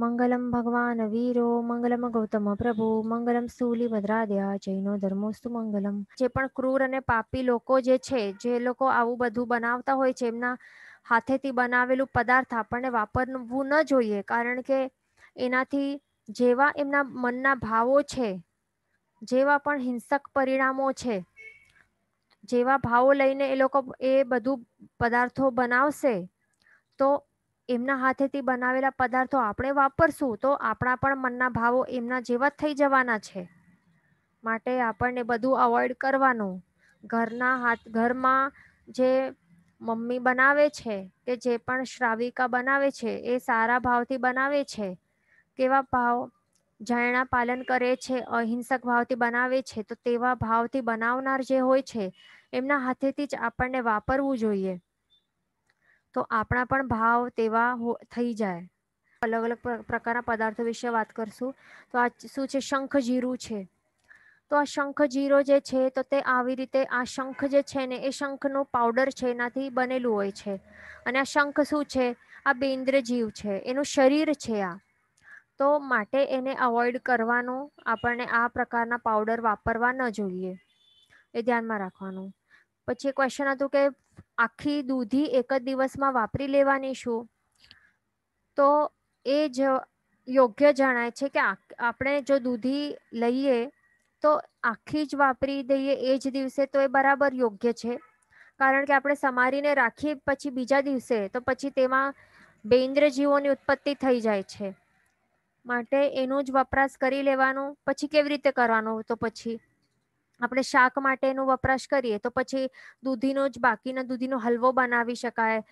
મંગલમ ભગવાન વીરો મંગલમ ગૌતમ પ્રભુ મંગલમ સુલીભદ્રાદ્યા જૈનો ધર્મોસ્તુ મંગલમ જે પણ ક્રૂર અને પાપી લોકો જે છે જે લોકો આવું બધું બનાવતા હોય છે એમના હાથેથી બનાવેલું પદાર્થ આપણને વાપરવું ન જોઈએ કારણ કે એનાથી જેવા એમના મનના ભાવો છે જેવા પણ હિંસક પરિણામો છે જેવા ભાવો લઈને એ લોકો એ બધું પદાર્થો બનાવશે તો એમના હાથેથી બનાવેલા પદાર્થો આપણે વાપરશું તો આપણા પણ મનના ભાવો એમના જેવા થઈ જવાના છે માટે આપણને બધું અવોઇડ કરવાનું ઘરના હાથ ઘરમાં જે મમ્મી બનાવે છે કે જે પણ શ્રાવિકા બનાવે છે એ સારા ભાવથી બનાવે છે કેવા ભાવ જાયણા પાલન કરે છે અહિંસક ભાવથી બનાવે છે તો તેવા ભાવથી બનાવનાર જે હોય છે એમના હાથેથી જ આપણને વાપરવું જોઈએ તો આપણા પણ ભાવ તેવા થઈ જાય અલગ અલગ પ્રકારના પદાર્થો વિશે વાત કરશું તો આ શું છે શંખ જીરું છે તો આ શંખ જીરો જે છે તો તે આવી રીતે આ શંખ જે છે ને એ શંખનો પાવડર છે એનાથી બનેલું હોય છે અને આ શંખ શું છે આ બેન્દ્ર જીવ છે એનું શરીર છે આ તો માટે એને અવોઇડ કરવાનું આપણને આ પ્રકારના પાવડર વાપરવા ન જોઈએ એ ધ્યાનમાં રાખવાનું પછી ક્વેશ્ચન હતું કે આખી દૂધી એક જ દિવસમાં વાપરી લેવાની છું તો એ જ યોગ્ય જણાય છે કે આપણે જો દૂધી લઈએ તો આખી જ વાપરી દઈએ એ જ દિવસે તો એ બરાબર યોગ્ય છે કારણ કે આપણે સમારીને રાખીએ પછી બીજા દિવસે તો પછી તેમાં બેન્દ્ર જીવોની ઉત્પત્તિ થઈ જાય છે માટે એનો જ વપરાશ કરી લેવાનો પછી કેવી રીતે કરવાનો તો પછી આપણે શાક માટેનો વપરાશ કરીએ તો પછી દૂધીનો જ બાકીના દૂધીનો હલવો બનાવી શકાય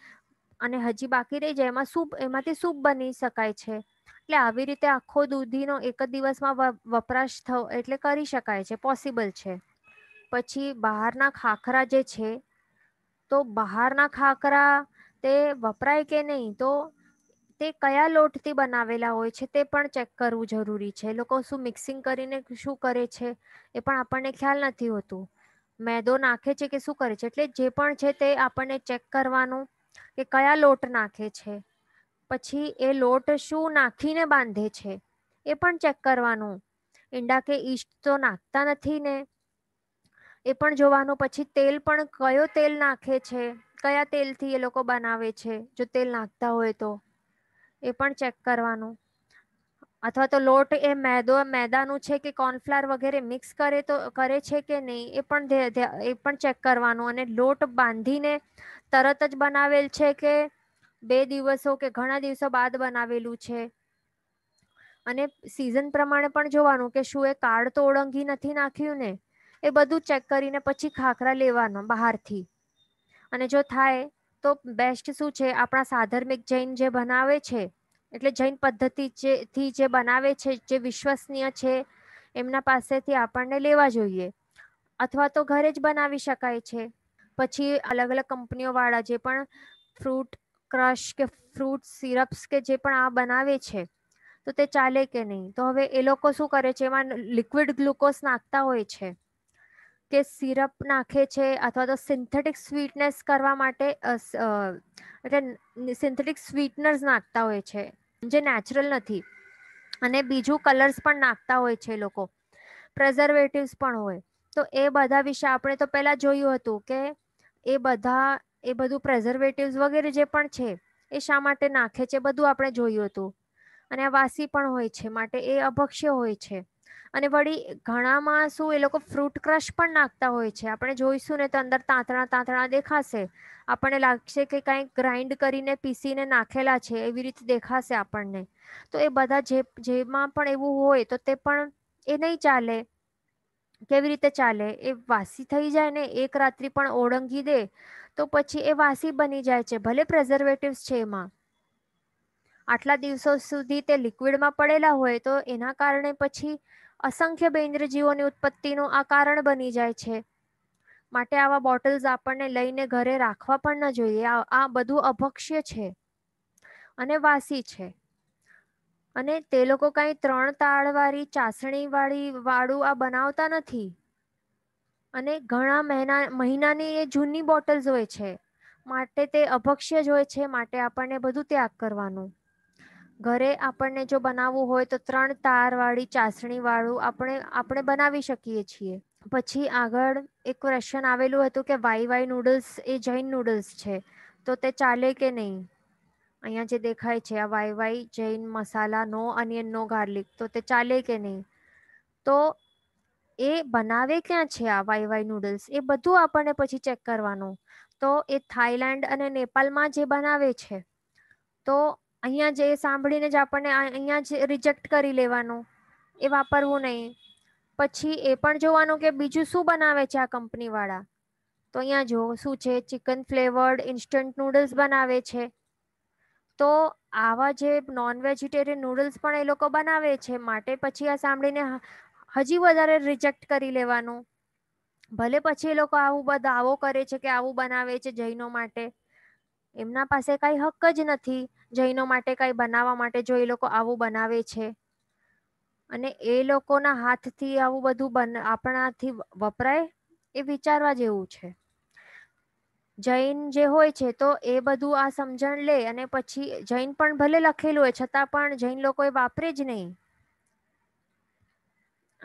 અને હજી બાકી રહી જાય એમાં સૂપ એમાંથી સૂપ બની શકાય છે એટલે આવી રીતે આખો દૂધીનો એક જ દિવસમાં વપરાશ થવો એટલે કરી શકાય છે પોસિબલ છે પછી બહારના ખાખરા જે છે તો બહારના ખાખરા તે વપરાય કે નહીં તો તે કયા લોટથી બનાવેલા હોય છે તે પણ ચેક કરવું જરૂરી છે લોકો શું મિક્સિંગ કરીને શું કરે છે એ પણ આપણને ખ્યાલ નથી હોતું મેદો નાખે છે કે શું કરે છે એટલે જે પણ છે તે આપણને ચેક કરવાનું કે કયા લોટ નાખે છે પછી એ લોટ શું નાખીને બાંધે છે એ પણ ચેક કરવાનું ઈંડા કે ઈસ્ટ તો નાખતા નથી ને એ પણ જોવાનું પછી તેલ પણ કયો તેલ નાખે છે કયા તેલથી એ લોકો બનાવે છે જો તેલ નાખતા હોય તો એ પણ ચેક કરવાનું અથવા તો લોટ એ મેદો મેદાનું છે કે કોર્નફ્લાર વગેરે મિક્સ કરે તો કરે છે કે નહીં એ પણ એ પણ ચેક કરવાનું અને લોટ બાંધીને તરત જ બનાવેલ છે કે બે દિવસો કે ઘણા દિવસો બાદ બનાવેલું છે અને સિઝન પ્રમાણે પણ જોવાનું કે શું એ કાર્ડ તો ઓળંગી નથી નાખ્યું ને એ બધું ચેક કરીને પછી ખાખરા લેવાનો બહારથી અને જો થાય તો બેસ્ટ શું છે આપણા સાધર્મિક જૈન જે બનાવે છે એટલે જૈન પદ્ધતિ જેથી જે બનાવે છે જે વિશ્વસનીય છે એમના પાસેથી આપણને લેવા જોઈએ અથવા તો ઘરે જ બનાવી શકાય છે પછી અલગ અલગ કંપનીઓવાળા જે પણ ફ્રૂટ ક્રશ કે ફ્રૂટ સિરપ્સ કે જે પણ આ બનાવે છે તો તે ચાલે કે નહીં તો હવે એ લોકો શું કરે છે એમાં લિક્વિડ ગ્લુકોઝ નાખતા હોય છે કે સિરપ નાખે છે અથવા તો સિન્થેટિક સ્વીટનેસ કરવા માટે એટલે સિન્થેટિક સ્વીટનર્સ નાખતા હોય છે જે નેચરલ નથી અને બીજું કલર્સ પણ નાખતા હોય છે લોકો પ્રેઝર્વેટિવ્સ પણ હોય તો એ બધા વિશે આપણે તો પહેલાં જોયું હતું કે એ બધા એ બધું પ્રેઝર્વેટિવ્સ વગેરે જે પણ છે એ શા માટે નાખે છે બધું આપણે જોયું હતું અને આ વાસી પણ હોય છે માટે એ અભક્ષ્ય હોય છે અને વળી ઘણામાં શું એ લોકો ફ્રૂટ ક્રશ પણ નાખતા હોય છે આપણે જોઈશું ને તો અંદર તાંતણા તાંતણા દેખાશે આપણને લાગશે કે કાંઈક ગ્રાઇન્ડ કરીને પીસીને નાખેલા છે એવી રીતે દેખાશે આપણને તો એ બધા જે જેમાં પણ એવું હોય તો તે પણ એ નહીં ચાલે કેવી રીતે ચાલે એ વાસી થઈ જાય ને એક રાત્રિ પણ ઓળંગી દે તો પછી એ વાસી બની જાય છે ભલે પ્રેઝર્વેટિવ્સ છે એમાં આટલા દિવસો સુધી તે લિક્વિડમાં પડેલા હોય તો એના કારણે પછી અસંખ્ય બેન્દ્રજીવોની ઉત્પત્તિનું આ કારણ બની જાય છે માટે આવા બોટલ્સ આપણને લઈને ઘરે રાખવા પણ ન જોઈએ આ બધું અભક્ષ્ય છે અને વાસી છે અને તે લોકો કાંઈ ત્રણ તાળવાળી ચાસણીવાળી વાળું આ બનાવતા નથી અને ઘણા મહિના મહિનાની એ જૂની બોટલ્સ હોય છે માટે તે અભક્ષ્ય જ હોય છે માટે આપણને બધું ત્યાગ કરવાનું ઘરે આપણને જો બનાવવું હોય તો ત્રણ તારવાળી ચાસણીવાળું આપણે આપણે બનાવી શકીએ છીએ પછી આગળ એક ક્વેશ્ચન આવેલું હતું કે વાઈ વાય નૂડલ્સ એ જૈન નૂડલ્સ છે તો તે ચાલે કે નહીં અહીંયા જે દેખાય છે આ Y Y Jain masala no onion no garlic તો તે ચાલે કે નહીં તો એ બનાવે ક્યાં છે આ વાય વાય નૂડલ્સ એ બધું આપણને પછી ચેક કરવાનું તો એ થાઈલેન્ડ અને નેપાળમાં જે બનાવે છે તો અહીંયા જે સાંભળીને જ આપણને અહીંયા જ રિજેક્ટ કરી લેવાનું એ વાપરવું નહીં પછી એ પણ જોવાનું કે બીજું શું બનાવે છે આ કંપનીવાળા તો અહીંયા જો શું છે ચિકન ફ્લેવર્ડ ઇન્સ્ટન્ટ નૂડલ્સ બનાવે છે તો આવા જે નોન વેજીટેરિયન નૂડલ્સ પણ એ લોકો બનાવે છે માટે પછી આ સાંભળીને હજી વધારે રિજેક્ટ કરી લેવાનું ભલે પછી એ લોકો આવું બધા આવો કરે છે કે આવું બનાવે છે જૈનો માટે એમના પાસે કાંઈ હક જ નથી જૈનો માટે કાંઈ બનાવવા માટે જો એ લોકો આવું બનાવે છે અને એ લોકોના હાથથી આવું બધું બન આપણાથી વપરાય એ વિચારવા જેવું છે જૈન જે હોય છે તો એ બધું આ સમજણ લે અને પછી જૈન પણ ભલે લખેલું હોય છતાં પણ જૈન લોકો એ વાપરે જ નહીં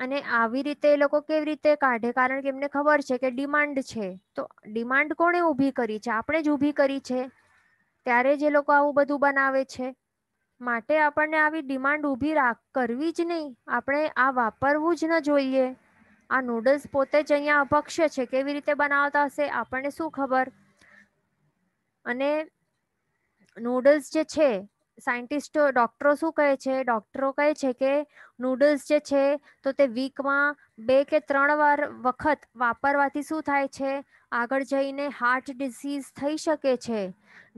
અને આવી રીતે એ લોકો કેવી રીતે કાઢે કારણ કે એમને ખબર છે કે ડિમાન્ડ છે તો ડિમાન્ડ કોણે ઊભી કરી છે આપણે જ ઊભી કરી છે ત્યારે જ એ લોકો આવું બધું બનાવે છે માટે આપણને આવી ડિમાન્ડ ઊભી રાખ કરવી જ નહીં આપણે આ વાપરવું જ ન જોઈએ આ નૂડલ્સ પોતે જ અહીંયા અભક્ષ્ય છે કેવી રીતે બનાવતા હશે આપણને શું ખબર અને નૂડલ્સ જે છે સાયન્ટિસ્ટો ડૉક્ટરો શું કહે છે ડૉક્ટરો કહે છે કે નૂડલ્સ જે છે તો તે વીકમાં બે કે ત્રણ વાર વખત વાપરવાથી શું થાય છે આગળ જઈને હાર્ટ ડિસીઝ થઈ શકે છે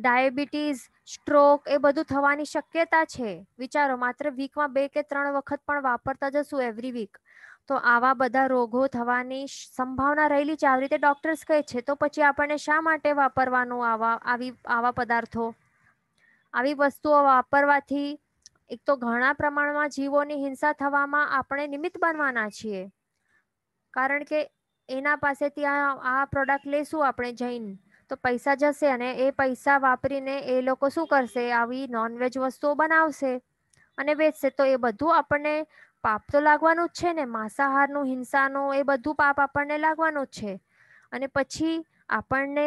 ડાયાબિટીસ સ્ટ્રોક એ બધું થવાની શક્યતા છે વિચારો માત્ર વીકમાં બે કે ત્રણ વખત પણ વાપરતા જશું એવરી વીક તો આવા બધા રોગો થવાની સંભાવના રહેલી છે આવી રીતે ડૉક્ટર્સ કહે છે તો પછી આપણને શા માટે વાપરવાનું આવા આવી આવા પદાર્થો આવી વસ્તુઓ વાપરવાથી એક તો ઘણા પ્રમાણમાં જીવોની હિંસા થવામાં આપણે નિમિત્ત બનવાના છીએ કારણ કે એના પાસેથી આ આ પ્રોડક્ટ લઈશું આપણે જૈન તો પૈસા જશે અને એ પૈસા વાપરીને એ લોકો શું કરશે આવી નોનવેજ વસ્તુઓ બનાવશે અને વેચશે તો એ બધું આપણને પાપ તો લાગવાનું જ છે ને માંસાહારનું હિંસાનું એ બધું પાપ આપણને લાગવાનું જ છે અને પછી આપણને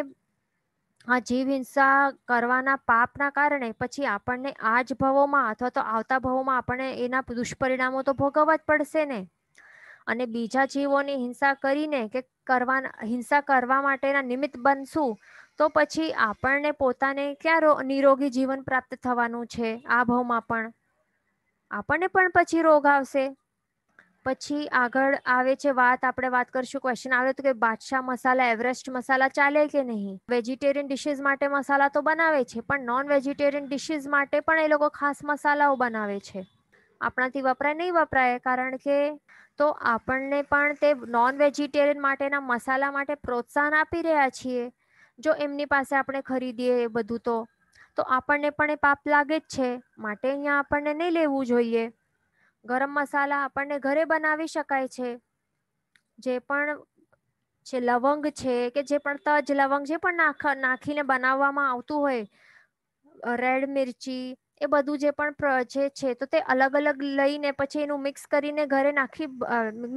આ જીવ હિંસા કરવાના પાપના કારણે પછી આપણને આ જ ભાવોમાં અથવા તો આવતા ભાવોમાં આપણને એના દુષ્પરિણામો તો ભોગવવા જ પડશે ને અને બીજા જીવોની હિંસા કરીને કે કરવા હિંસા કરવા માટેના નિમિત્ત બનશું તો પછી આપણને પોતાને ક્યાં નિરોગી જીવન પ્રાપ્ત થવાનું છે આ ભાવમાં પણ આપણને પણ પછી રોગ આવશે પછી આગળ આવે છે વાત આપણે વાત કરશું ક્વેશ્ચન આવે તો કે બાદશાહ મસાલા એવરેસ્ટ મસાલા ચાલે કે નહીં વેજીટેરિયન ડિશિસ માટે મસાલા તો બનાવે છે પણ નોન વેજીટેરિયન ડિશિસ માટે પણ એ લોકો ખાસ મસાલાઓ બનાવે છે આપણાથી વપરાય નહીં વપરાય કારણ કે તો આપણને પણ તે નોન વેજીટેરિયન માટેના મસાલા માટે પ્રોત્સાહન આપી રહ્યા છીએ જો એમની પાસે આપણે ખરીદીએ એ બધું તો તો આપણને પણ એ પાપ લાગે જ છે માટે અહીંયા આપણને નહીં લેવું જોઈએ ગરમ મસાલા આપણને ઘરે બનાવી શકાય છે જે પણ છે લવંગ છે કે જે પણ તજ લવંગ જે પણ નાખ નાખીને બનાવવામાં આવતું હોય રેડ મિરચી એ બધું જે પણ જે છે તો તે અલગ અલગ લઈને પછી એનું મિક્સ કરીને ઘરે નાખી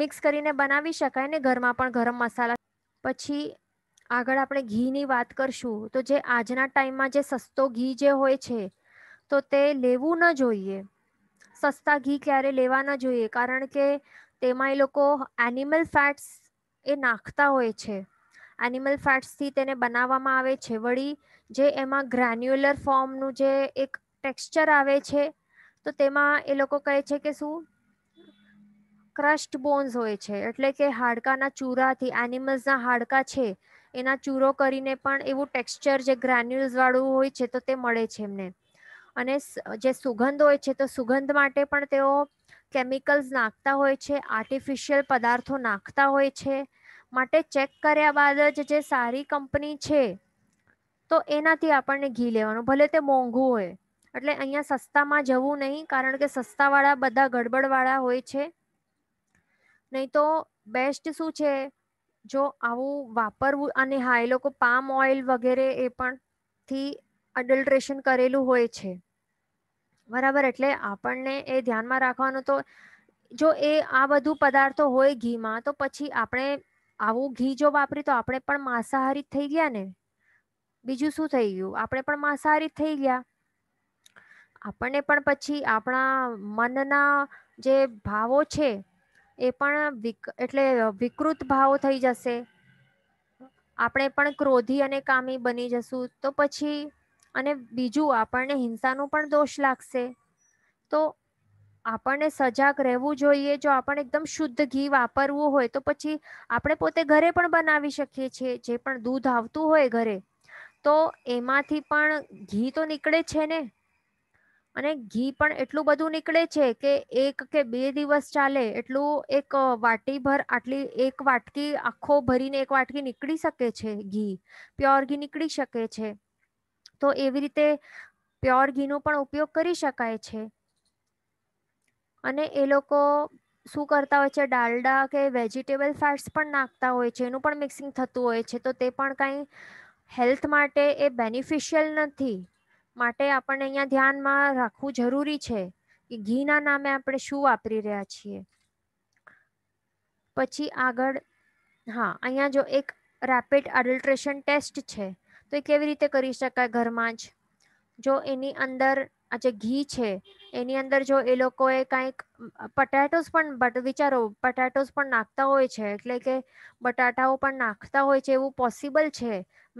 મિક્સ કરીને બનાવી શકાય ને ઘરમાં પણ ગરમ મસાલા પછી આગળ આપણે ઘીની વાત કરશું તો જે આજના ટાઈમમાં જે સસ્તો ઘી જે હોય છે તો તે લેવું ન જોઈએ સસ્તા ઘી ક્યારે લેવા ન જોઈએ કારણ કે તેમાં એ લોકો એનિમલ ફેટ્સ એ નાખતા હોય છે એનિમલ ફેટ્સથી તેને બનાવવામાં આવે છે વળી જે એમાં ગ્રેન્યુલર ફોર્મનું જે એક ટેક્સચર આવે છે તો તેમાં એ લોકો કહે છે કે શું ક્રસ્ટ બોન્સ હોય છે એટલે કે હાડકાના ચૂરાથી એનિમલ્સના હાડકા છે એના ચૂરો કરીને પણ એવું ટેક્સચર જે ગ્રેન્યુલ્સવાળું હોય છે તો તે મળે છે એમને અને જે સુગંધ હોય છે તો સુગંધ માટે પણ તેઓ કેમિકલ્સ નાખતા હોય છે આર્ટિફિશિયલ પદાર્થો નાખતા હોય છે માટે ચેક કર્યા બાદ જ જે સારી કંપની છે તો એનાથી આપણને ઘી લેવાનું ભલે તે મોંઘું હોય એટલે અહીંયા સસ્તામાં જવું નહીં કારણ કે સસ્તાવાળા બધા ગડબડવાળા હોય છે નહીં તો બેસ્ટ શું છે જો આવું વાપરવું અને હા એ લોકો પામ ઓઇલ વગેરે એ પણથી અડલ્ટ્રેશન કરેલું હોય છે બરાબર એટલે આપણને એ ધ્યાનમાં રાખવાનું તો જો એ આ બધું પદાર્થો હોય ઘીમાં તો પછી આપણે આવું ઘી જો વાપરી તો આપણે પણ માંસાહારી થઈ ગયા ને બીજું શું થઈ ગયું આપણે પણ માંસાહારી થઈ ગયા આપણને પણ પછી આપણા મનના જે ભાવો છે એ પણ એટલે વિકૃત ભાવો થઈ જશે આપણે પણ ક્રોધી અને કામી બની જશું તો પછી અને બીજું આપણને હિંસાનો પણ દોષ લાગશે તો આપણને સજાગ રહેવું જોઈએ જો આપણે એકદમ શુદ્ધ ઘી વાપરવું હોય તો પછી આપણે પોતે ઘરે પણ બનાવી શકીએ છીએ જે પણ દૂધ આવતું હોય ઘરે તો એમાંથી પણ ઘી તો નીકળે છે ને અને ઘી પણ એટલું બધું નીકળે છે કે એક કે બે દિવસ ચાલે એટલું એક વાટી ભર આટલી એક વાટકી આખો ભરીને એક વાટકી નીકળી શકે છે ઘી પ્યોર ઘી નીકળી શકે છે તો એવી રીતે પ્યોર ઘીનો પણ ઉપયોગ કરી શકાય છે અને એ લોકો શું કરતા હોય છે ડાલડા કે વેજીટેબલ ફેટ્સ પણ નાખતા હોય છે એનું પણ મિક્સિંગ થતું હોય છે તો તે પણ કાંઈ હેલ્થ માટે એ બેનિફિશિયલ નથી માટે આપણને અહીંયા ધ્યાનમાં રાખવું જરૂરી છે કે ઘીના નામે આપણે શું વાપરી રહ્યા છીએ પછી આગળ હા અહીંયા જો એક રેપિડ અડલ્ટ્રેશન ટેસ્ટ છે તો એ કેવી રીતે કરી શકાય ઘરમાં જ જો એની અંદર આ જે ઘી છે એની અંદર જો એ લોકોએ કાંઈક પટેટોસ પણ બટ વિચારો પટેટોસ પણ નાખતા હોય છે એટલે કે બટાટાઓ પણ નાખતા હોય છે એવું પોસિબલ છે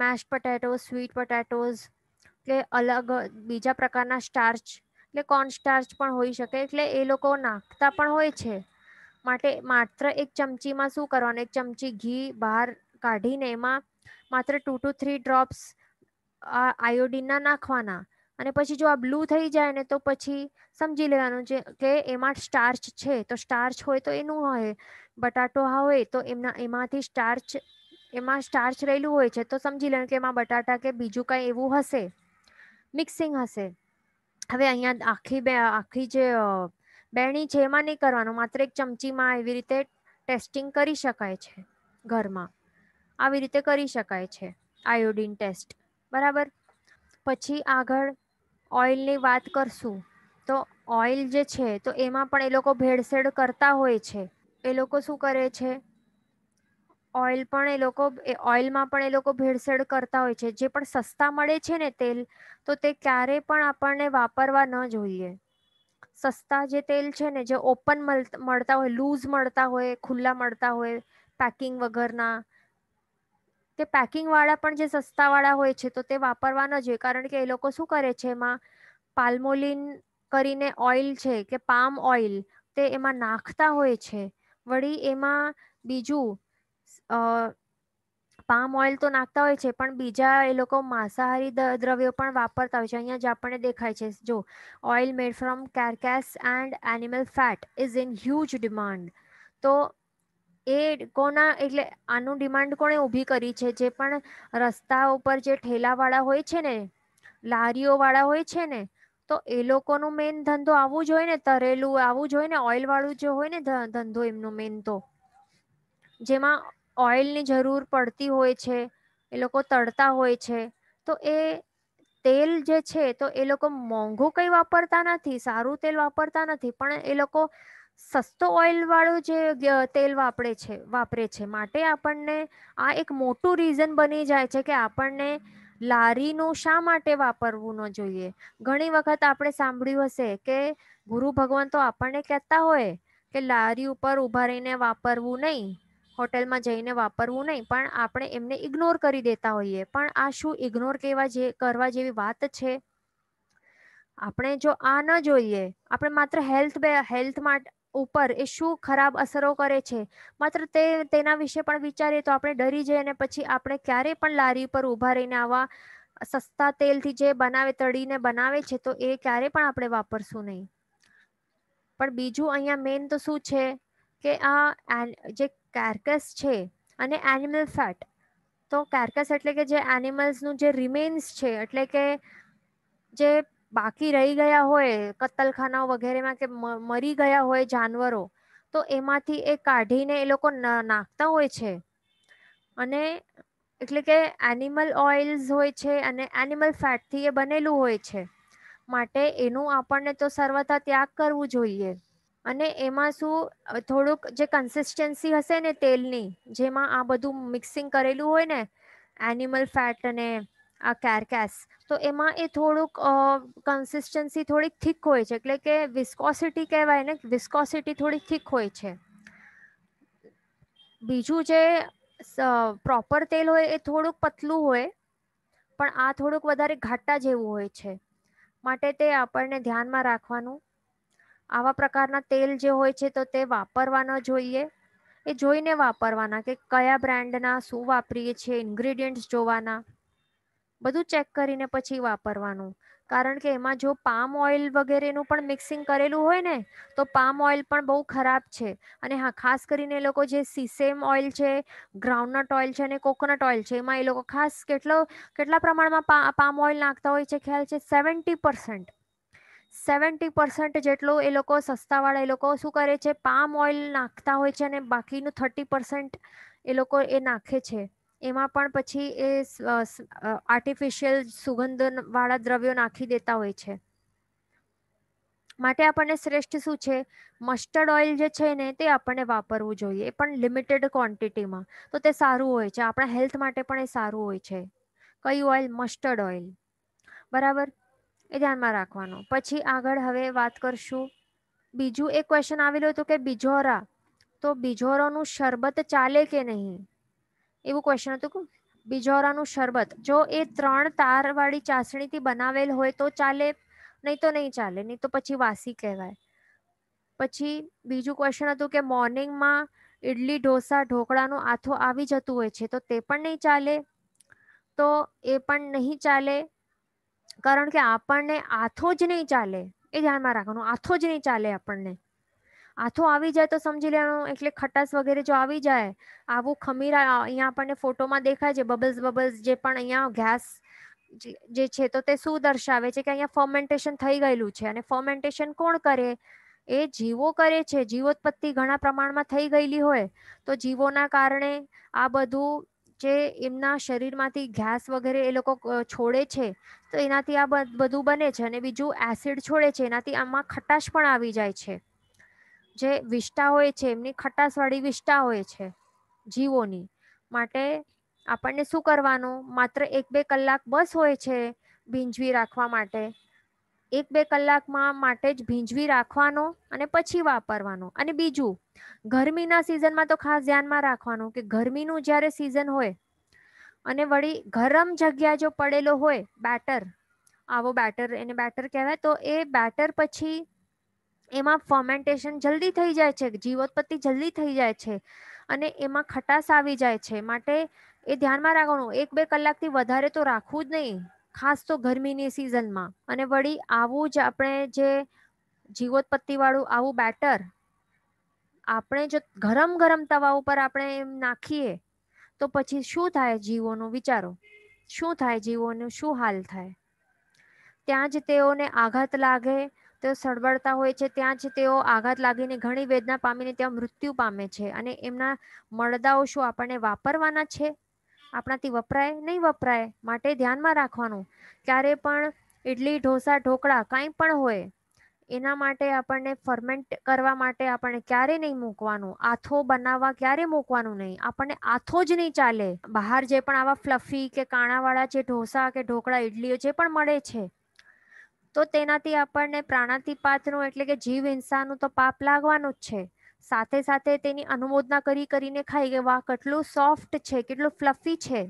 મેશ પટેટો સ્વીટ પટેટોઝ કે અલગ બીજા પ્રકારના સ્ટાર્ચ એટલે કોર્ન સ્ટાર્ચ પણ હોઈ શકે એટલે એ લોકો નાખતા પણ હોય છે માટે માત્ર એક ચમચીમાં શું કરવાનું એક ચમચી ઘી બહાર કાઢીને એમાં માત્ર ટુ ટુ થ્રી ડ્રોપ્સ આયોડિનના નાખવાના અને પછી જો આ બ્લુ થઈ જાય ને તો પછી સમજી લેવાનું છે કે એમાં સ્ટાર્ચ છે તો સ્ટાર્ચ હોય તો એનું હોય બટાટો હોય તો એમના એમાંથી સ્ટાર્ચ એમાં સ્ટાર્ચ રહેલું હોય છે તો સમજી લેવાનું કે એમાં બટાટા કે બીજું કંઈ એવું હશે મિક્સિંગ હશે હવે અહીંયા આખી બે આખી જે બેણી છે એમાં નહીં કરવાનું માત્ર એક ચમચીમાં એવી રીતે ટેસ્ટિંગ કરી શકાય છે ઘરમાં આવી રીતે કરી શકાય છે આયોડિન ટેસ્ટ બરાબર પછી આગળ ઓઇલની વાત કરશું તો ઓઇલ જે છે તો એમાં પણ એ લોકો ભેળસેળ કરતા હોય છે એ લોકો શું કરે છે ઓઇલ પણ એ લોકો એ ઓઇલમાં પણ એ લોકો ભેળસેળ કરતા હોય છે જે પણ સસ્તા મળે છે ને તેલ તો તે ક્યારેય પણ આપણને વાપરવા ન જોઈએ સસ્તા જે તેલ છે ને જે ઓપન મળતા હોય લૂઝ મળતા હોય ખુલ્લા મળતા હોય પેકિંગ વગરના તે પેકિંગવાળા પણ જે સસ્તાવાળા હોય છે તો તે વાપરવા ન જોઈએ કારણ કે એ લોકો શું કરે છે એમાં પાલ્મોલિન કરીને ઓઇલ છે કે પામ ઓઇલ તે એમાં નાખતા હોય છે વળી એમાં બીજું પામ ઓઇલ તો નાખતા હોય છે પણ બીજા એ લોકો માંસાહારી દ્રવ્યો પણ વાપરતા હોય છે અહીંયા જ આપણને દેખાય છે જો oil made from carcass and animal fat is in huge demand તો એ કોના એટલે આનું ડિમાન્ડ કોણે ઊભી કરી છે જે પણ રસ્તા ઉપર જે ઠેલાવાળા હોય છે ને લારીઓવાળા હોય છે ને તો એ લોકોનું મેઇન ધંધો આવવું જોઈએ ને તરેલું આવવું જોઈએ ને ઓઇલવાળું જે હોય ને ધંધો એમનું મેઇન તો જેમાં ઓઇલની જરૂર પડતી હોય છે એ લોકો તળતા હોય છે તો એ તેલ જે છે તો એ લોકો મોંઘું કંઈ વાપરતા નથી સારું તેલ વાપરતા નથી પણ એ લોકો સસ્તો ઓઇલવાળું જે તેલ વાપરે છે વાપરે છે માટે આપણને આ એક મોટું રીઝન બની જાય છે કે આપણને લારીનું શા માટે વાપરવું ન જોઈએ ઘણી વખત આપણે સાંભળ્યું હશે કે ગુરુ ભગવાન તો આપણને કહેતા હોય કે લારી ઉપર ઊભા રહીને વાપરવું નહીં હોટેલમાં જઈને વાપરવું નહીં પણ આપણે એમને ઇગ્નોર કરી દેતા હોઈએ પણ આ શું ઇગ્નોર કેવા જે કરવા જેવી વાત છે આપણે જો આ ન જોઈએ આપણે માત્ર હેલ્થ બે હેલ્થ માટે ઉપર એ શું ખરાબ અસરો કરે છે માત્ર તે તેના વિશે પણ વિચારીએ તો આપણે ડરી જઈએ અને પછી આપણે ક્યારેય પણ લારી પર ઊભા રહીને આવા સસ્તા તેલથી જે બનાવે તળીને બનાવે છે તો એ ક્યારે પણ આપણે વાપરશું નહીં પણ બીજું અહીંયા મેન તો શું છે કે આ જે કાર્કસ છે અને એનિમલ ફેટ તો કાર્કસ એટલે કે જે એનિમલ્સનું જે રિમેન્સ છે એટલે કે જે બાકી રહી ગયા હોય કત્તલખાનાઓ વગેરેમાં કે મરી ગયા હોય જાનવરો તો એમાંથી એ કાઢીને એ લોકો નાખતા હોય છે અને એટલે કે એનિમલ ઓઇલ્સ હોય છે અને એનિમલ ફેટથી એ બનેલું હોય છે માટે એનું આપણને તો સર્વથા ત્યાગ કરવું જોઈએ અને એમાં શું થોડુંક જે કન્સિસ્ટન્સી હશે ને તેલની જેમાં આ બધું મિક્સિંગ કરેલું હોય ને એનિમલ ફેટ અને આ કેરકેસ તો એમાં એ થોડુંક કન્સિસ્ટન્સી થોડીક થીક હોય છે એટલે કે વિસ્કોસિટી કહેવાય ને વિસ્કોસિટી થોડીક થીક હોય છે બીજું જે પ્રોપર તેલ હોય એ થોડુંક પતલું હોય પણ આ થોડુંક વધારે ઘાટા જેવું હોય છે માટે તે આપણને ધ્યાનમાં રાખવાનું આવા પ્રકારના તેલ જે હોય છે તો તે વાપરવા ન જોઈએ એ જોઈને વાપરવાના કે કયા બ્રાન્ડના શું વાપરીએ છીએ ઇન્ગ્રીડિયન્ટ્સ જોવાના બધું ચેક કરીને પછી વાપરવાનું કારણ કે એમાં જો પામ ઓઇલ વગેરેનું પણ મિક્સિંગ કરેલું હોય ને તો પામ ઓઇલ પણ બહુ ખરાબ છે અને હા ખાસ કરીને એ લોકો જે સીસેમ ઓઇલ છે ગ્રાઉન્ડનટ ઓઇલ છે અને કોકોનટ ઓઇલ છે એમાં એ લોકો ખાસ કેટલો કેટલા પ્રમાણમાં પામ ઓઇલ નાખતા હોય છે ખ્યાલ છે સેવન્ટી પર્સન્ટ સેવન્ટી પર્સન્ટ જેટલો એ લોકો સસ્તાવાળા એ લોકો શું કરે છે પામ ઓઇલ નાખતા હોય છે અને બાકીનું થર્ટી પર્સન્ટ એ લોકો એ નાખે છે એમાં પણ પછી એ આર્ટિફિશિયલ સુગંધવાળા દ્રવ્યો નાખી દેતા હોય છે માટે આપણને શ્રેષ્ઠ શું છે મસ્ટર્ડ ઓઇલ જે છે ને તે આપણને વાપરવું જોઈએ એ પણ લિમિટેડ ક્વોન્ટિટીમાં તો તે સારું હોય છે આપણા હેલ્થ માટે પણ એ સારું હોય છે કયું ઓઇલ મસ્ટર્ડ ઓઇલ બરાબર એ ધ્યાનમાં રાખવાનો પછી આગળ હવે વાત કરશું બીજું એક ક્વેશ્ચન આવેલું હતું કે બીજોરા તો બિજોરાનું શરબત ચાલે કે નહીં એવું ક્વેશ્ચન હતું કે બિજોરાનું શરબત જો એ ત્રણ તારવાળી ચાસણીથી બનાવેલ હોય તો ચાલે નહીં તો નહીં ચાલે નહીં તો પછી વાસી કહેવાય પછી બીજું ક્વેશ્ચન હતું કે મોર્નિંગમાં ઇડલી ઢોસા ઢોકળાનું આથો આવી જતું હોય છે તો તે પણ નહીં ચાલે તો એ પણ નહીં ચાલે કારણ કે આપણને આથો જ નહીં ચાલે એ ધ્યાનમાં રાખવાનું આથો જ નહીં ચાલે આપણને આથો આવી જાય તો સમજી લેવાનું એટલે ખટાશ વગેરે જો આવી જાય આવું ખમીરા અહીંયા આપણને ફોટોમાં દેખાય છે બબલ્સ બબલ્સ જે પણ અહીંયા ગેસ જે છે તો તે શું દર્શાવે છે કે અહીંયા ફર્મેન્ટેશન થઈ ગયેલું છે અને ફર્મેન્ટેશન કોણ કરે એ જીવો કરે છે જીવોત્પત્તિ ઘણા પ્રમાણમાં થઈ ગયેલી હોય તો જીવોના કારણે આ બધું જે એમના શરીરમાંથી ગેસ વગેરે એ લોકો છોડે છે તો એનાથી આ બધું બને છે અને બીજું એસિડ છોડે છે એનાથી આમાં ખટાશ પણ આવી જાય છે જે વિષ્ટા હોય છે એમની ખટાશવાળી વિષ્ટા હોય છે જીવોની માટે આપણને શું કરવાનું માત્ર એક બે કલાક બસ હોય છે ભીંજવી રાખવા માટે એક બે કલાકમાં માટે જ ભીંજવી રાખવાનો અને પછી વાપરવાનો અને બીજું ગરમીના સિઝનમાં તો ખાસ ધ્યાનમાં રાખવાનું કે ગરમીનું જ્યારે સિઝન હોય અને વળી ગરમ જગ્યા જો પડેલો હોય બેટર આવો બેટર એને બેટર કહેવાય તો એ બેટર પછી એમાં ફર્મેન્ટેશન જલ્દી થઈ જાય છે જીવોત્પત્તિ જલ્દી થઈ જાય છે અને એમાં ખટાશ આવી જાય છે માટે એ ધ્યાનમાં રાખવાનું એક બે કલાકથી વધારે તો રાખવું જ નહીં ખાસ તો ગરમીની સિઝનમાં અને વળી આવું જ આપણે જે જીવોત્પત્તિવાળું આવું બેટર આપણે જો ગરમ ગરમ તવા ઉપર આપણે એમ નાખીએ તો પછી શું થાય જીવોનું વિચારો શું થાય જીવોનું શું હાલ થાય ત્યાં જ તેઓને આઘાત લાગે તેઓ સળવળતા હોય છે ત્યાં જ તેઓ આઘાત લાગીને ઘણી વેદના પામીને ત્યાં મૃત્યુ પામે છે અને એમના મળદાઓ શું આપણને વાપરવાના છે આપણાથી વપરાય નહીં વપરાય માટે ધ્યાનમાં રાખવાનું ક્યારે પણ ઇડલી ઢોસા ઢોકળા કાંઈ પણ હોય એના માટે આપણને ફરમેન્ટ કરવા માટે આપણને ક્યારે નહીં મૂકવાનું આથો બનાવવા ક્યારે મૂકવાનું નહીં આપણને આથો જ નહીં ચાલે બહાર જે પણ આવા ફ્લફી કે કાણાવાળા જે ઢોસા કે ઢોકળા ઇડલીઓ જે પણ મળે છે તો તેનાથી આપણને પ્રાણાતિપાતનું એટલે કે જીવ હિંસાનું તો પાપ લાગવાનું જ છે સાથે સાથે તેની અનુમોદના કરી કરીને ખાઈ કે વાહ કેટલું સોફ્ટ છે કેટલું ફ્લફી છે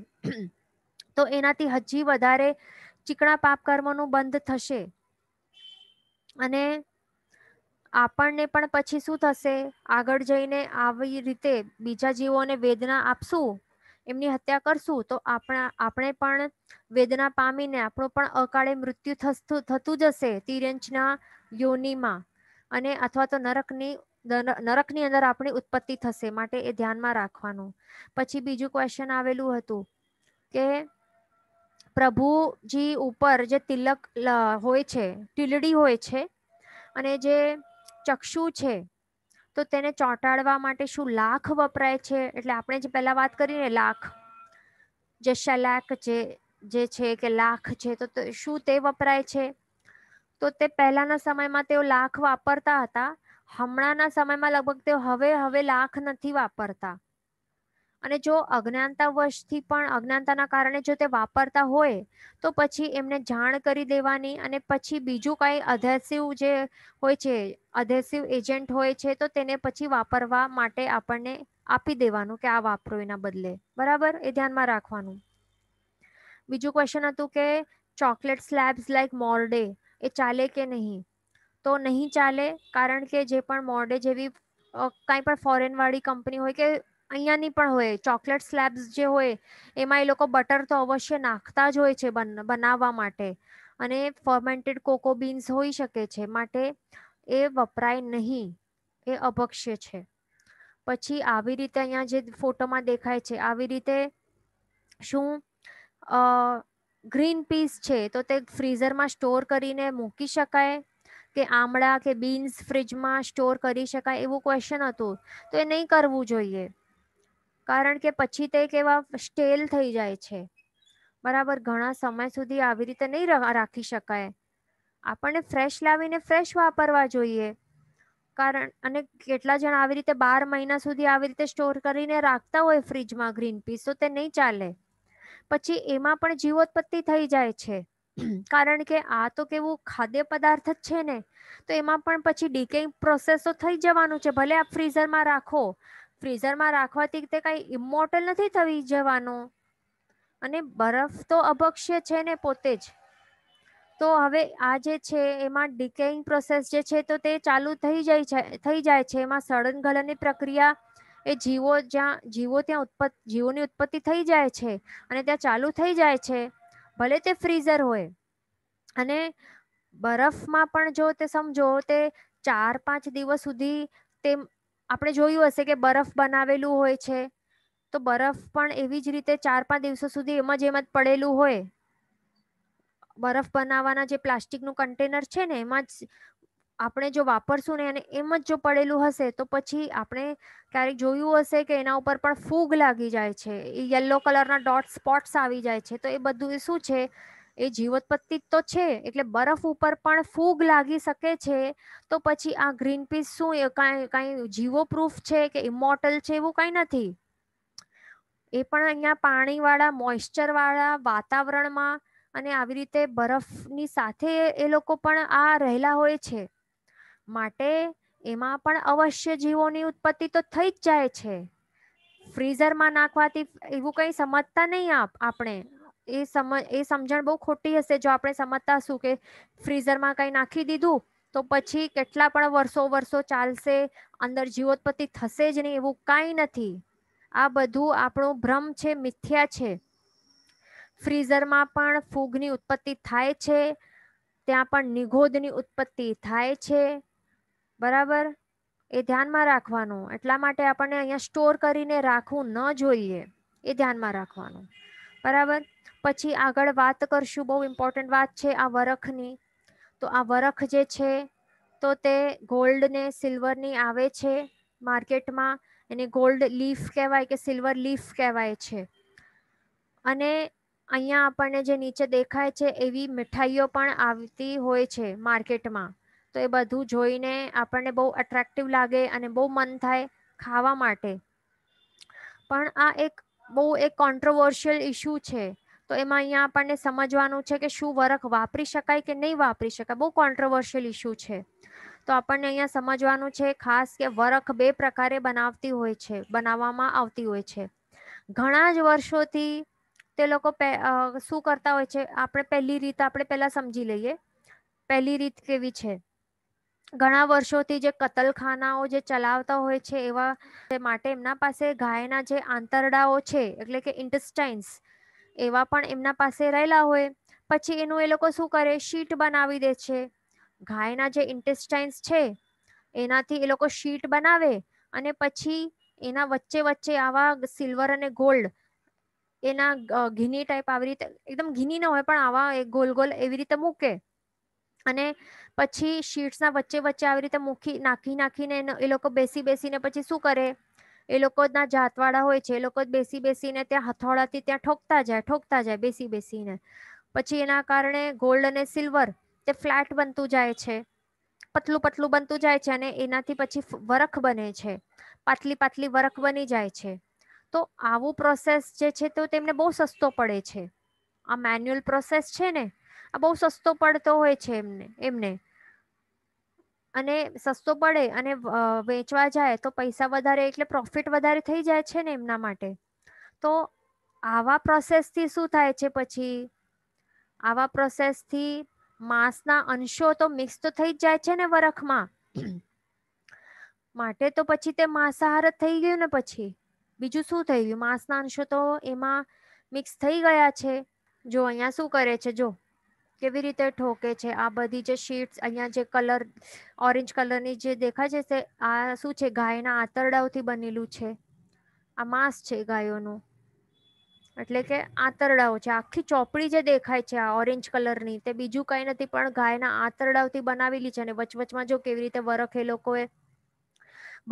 તો એનાથી હજી વધારે ચીકણા પાપ કર્મનું બંધ થશે અને આપણને પણ પછી શું થશે આગળ જઈને આવી રીતે બીજા જીવોને વેદના આપશું એમની હત્યા કરશું તો આપણા આપણે પણ વેદના પામીને આપણું પણ અકાળે મૃત્યુ થતું થતું જશે તિરંજના યોનિમાં અને અથવા તો નરકની નરકની અંદર આપણી ઉત્પત્તિ થશે માટે એ ધ્યાનમાં રાખવાનું પછી બીજું ક્વેશ્ચન આવેલું હતું કે પ્રભુજી ઉપર જે તિલક હોય છે ટીલડી હોય છે અને જે ચક્ષુ છે તો તેને ચોંટાડવા માટે શું લાખ વપરાય છે એટલે આપણે જે પહેલાં વાત ને લાખ જે શલાક જે જે છે કે લાખ છે તો શું તે વપરાય છે તો તે પહેલાના સમયમાં તેઓ લાખ વાપરતા હતા હમણાંના સમયમાં લગભગ તેઓ હવે હવે લાખ નથી વાપરતા અને જો અજ્ઞાનતા વશથી પણ અજ્ઞાનતાના કારણે જો તે વાપરતા હોય તો પછી એમને જાણ કરી દેવાની અને પછી બીજું કાંઈ અધેસિવ જે હોય છે અધેસિવ એજન્ટ હોય છે તો તેને પછી વાપરવા માટે આપણને આપી દેવાનું કે આ વાપરો એના બદલે બરાબર એ ધ્યાનમાં રાખવાનું બીજું ક્વેશ્ચન હતું કે ચોકલેટ સ્લેબ્સ લાઈક મોરડે એ ચાલે કે નહીં તો નહીં ચાલે કારણ કે જે પણ મોડે જેવી કાંઈ પણ ફોરેનવાળી કંપની હોય કે અહીંયાની પણ હોય ચોકલેટ સ્લેબ્સ જે હોય એમાં એ લોકો બટર તો અવશ્ય નાખતા જ હોય છે બનાવવા માટે અને ફર્મેન્ટેડ કોકો બીન્સ હોઈ શકે છે માટે એ વપરાય નહીં એ અભક્ષ્ય છે પછી આવી રીતે અહીંયા જે ફોટોમાં દેખાય છે આવી રીતે શું ગ્રીન પીસ છે તો તે ફ્રીઝરમાં સ્ટોર કરીને મૂકી શકાય કે આમળા કે બીન્સ ફ્રીજમાં સ્ટોર કરી શકાય એવું ક્વેશ્ચન હતું તો એ નહીં કરવું જોઈએ કારણ કે પછી તે કેવા સ્ટેલ થઈ જાય છે બરાબર ઘણા સમય સુધી આવી રીતે નહીં રાખી શકાય આપણને ફ્રેશ લાવીને ફ્રેશ વાપરવા જોઈએ કારણ અને કેટલા જણ આવી રીતે બાર મહિના સુધી આવી રીતે સ્ટોર કરીને રાખતા હોય ફ્રીજમાં ગ્રીન પીસ તો તે નહીં ચાલે પછી એમાં પણ જીવોત્પત્તિ થઈ જાય છે કારણ કે આ તો કેવું ખાદ્ય પદાર્થ જ છે ને તો એમાં પણ પછી ડીકેઇંગ પ્રોસેસ તો થઈ જવાનું છે ભલે આ ફ્રીઝરમાં રાખો ફ્રીઝરમાં રાખવાથી તે કાંઈ ઇમોર્ટલ નથી થઈ જવાનું અને બરફ તો અભક્ષ્ય છે ને પોતે જ તો હવે આ જે છે એમાં ડિકેઇંગ પ્રોસેસ જે છે તો તે ચાલુ થઈ જાય છે થઈ જાય છે એમાં સળનગલનની પ્રક્રિયા એ જીવો જ્યાં જીવો ત્યાં ઉત્પત્તિ જીવોની ઉત્પત્તિ થઈ જાય છે અને ત્યાં ચાલુ થઈ જાય છે ભલે તે ફ્રીઝર હોય અને બરફમાં પણ જો તે સમજો તે ચાર પાંચ દિવસ સુધી તે આપણે જોયું હશે કે બરફ બનાવેલું હોય છે તો બરફ પણ એવી જ રીતે ચાર પાંચ દિવસો સુધી એમ જ એમ જ પડેલું હોય બરફ બનાવવાના જે પ્લાસ્ટિકનું કન્ટેનર છે ને એમાં જ આપણે જો વાપરશું ને અને એમ જ જો પડેલું હશે તો પછી આપણે ક્યારેક જોયું હશે કે એના ઉપર પણ ફૂગ લાગી જાય છે એ યલો કલરના ડોટ સ્પોટ્સ આવી જાય છે તો એ બધું એ શું છે એ જીવતપત્તી તો છે એટલે બરફ ઉપર પણ ફૂગ લાગી શકે છે તો પછી આ ગ્રીન પીસ શું કાંઈ કાંઈ જીવો પ્રૂફ છે કે ઇમોર્ટલ છે એવું કાંઈ નથી એ પણ અહીંયા પાણીવાળા મોઇશ્ચરવાળા વાતાવરણમાં અને આવી રીતે બરફની સાથે એ લોકો પણ આ રહેલા હોય છે માટે એમાં પણ અવશ્ય જીવોની ઉત્પત્તિ તો થઈ જ જાય છે ફ્રીઝરમાં નાખવાથી એવું કંઈ સમજતા નહીં આપ આપણે એ સમજ એ સમજણ બહુ ખોટી હશે જો આપણે સમજતા શું કે ફ્રીઝરમાં કંઈ નાખી દીધું તો પછી કેટલા પણ વર્ષો વર્ષો ચાલશે અંદર જીવોત્પત્તિ થશે જ નહીં એવું કાંઈ નથી આ બધું આપણો ભ્રમ છે મિથ્યા છે ફ્રીઝરમાં પણ ફૂગની ઉત્પત્તિ થાય છે ત્યાં પણ નિગોદની ઉત્પત્તિ થાય છે બરાબર એ ધ્યાનમાં રાખવાનું એટલા માટે આપણને અહીંયા સ્ટોર કરીને રાખવું ન જોઈએ એ ધ્યાનમાં રાખવાનું બરાબર પછી આગળ વાત કરશું બહુ ઇમ્પોર્ટન્ટ વાત છે આ વરખની તો આ વરખ જે છે તો તે ગોલ્ડ ને સિલ્વરની આવે છે માર્કેટમાં એને ગોલ્ડ લીફ કહેવાય કે સિલ્વર લીફ કહેવાય છે અને અહીંયા આપણને જે નીચે દેખાય છે એવી મીઠાઈઓ પણ આવતી હોય છે માર્કેટમાં તો એ બધું જોઈને આપણને બહુ અટ્રેક્ટિવ લાગે અને બહુ મન થાય ખાવા માટે પણ આ એક બહુ એક કોન્ટ્રોવર્શિયલ ઇશ્યુ છે તો એમાં અહીંયા આપણને સમજવાનું છે કે શું વરખ વાપરી શકાય કે નહીં વાપરી શકાય બહુ કોન્ટ્રોવર્શિયલ ઇશ્યુ છે તો આપણને અહીંયા સમજવાનું છે ખાસ કે વરખ બે પ્રકારે બનાવતી હોય છે બનાવવામાં આવતી હોય છે ઘણા જ વર્ષોથી તે લોકો શું કરતા હોય છે આપણે પહેલી રીત આપણે પહેલાં સમજી લઈએ પહેલી રીત કેવી છે ઘણા વર્ષોથી જે કતલખાનાઓ જે ચલાવતા હોય છે એવા માટે એમના પાસે ગાયના જે આંતરડાઓ છે એટલે કે ઇન્ટેસ્ટાઇન્સ એવા પણ એમના પાસે રહેલા હોય પછી એનું એ લોકો શું કરે શીટ બનાવી દે છે ગાયના જે ઇન્ટેસ્ટાઇન્સ છે એનાથી એ લોકો શીટ બનાવે અને પછી એના વચ્ચે વચ્ચે આવા સિલ્વર અને ગોલ્ડ એના ઘીની ટાઈપ આવી રીતે એકદમ ઘીની ન હોય પણ આવા ગોલ ગોલ એવી રીતે મૂકે અને પછી શીટ્સના વચ્ચે વચ્ચે આવી રીતે મૂકી નાખી નાખીને એ લોકો બેસી બેસીને પછી શું કરે એ લોકો ના જાતવાળા હોય છે એ લોકો બેસી બેસીને ત્યાં હથોડાથી ત્યાં ઠોકતા જાય ઠોકતા જાય બેસી બેસીને પછી એના કારણે ગોલ્ડ અને સિલ્વર તે ફ્લેટ બનતું જાય છે પતલું પતલું બનતું જાય છે અને એનાથી પછી વરખ બને છે પાતલી પાતલી વરખ બની જાય છે તો આવું પ્રોસેસ જે છે તો તેમને બહુ સસ્તો પડે છે આ મેન્યુઅલ પ્રોસેસ છે ને આ બહુ સસ્તો પડતો હોય છે એમને એમને અને સસ્તો પડે અને વેચવા જાય તો પૈસા વધારે એટલે પ્રોફિટ વધારે થઈ જાય છે ને એમના માટે તો આવા પ્રોસેસથી શું થાય છે પછી આવા પ્રોસેસથી માંસના અંશો તો મિક્સ તો થઈ જ જાય છે ને વરખમાં માટે તો પછી તે માંસાહાર જ થઈ ગયું ને પછી બીજું શું થઈ ગયું માંસના અંશો તો એમાં મિક્સ થઈ ગયા છે જો અહીંયા શું કરે છે જો કેવી રીતે ઠોકે છે આ બધી જે શીટ્સ અહીંયા જે કલર ઓરેન્જ કલરની જે દેખાય છે તે આ શું છે ગાયના આંતરડાઓથી બનેલું છે આ માંસ છે ગાયોનું એટલે કે આંતરડાઓ છે આખી ચોપડી જે દેખાય છે આ ઓરેન્જ કલરની તે બીજું કંઈ નથી પણ ગાયના આંતરડાઓથી બનાવેલી છે અને વચવચમાં જો કેવી રીતે વરખ એ લોકોએ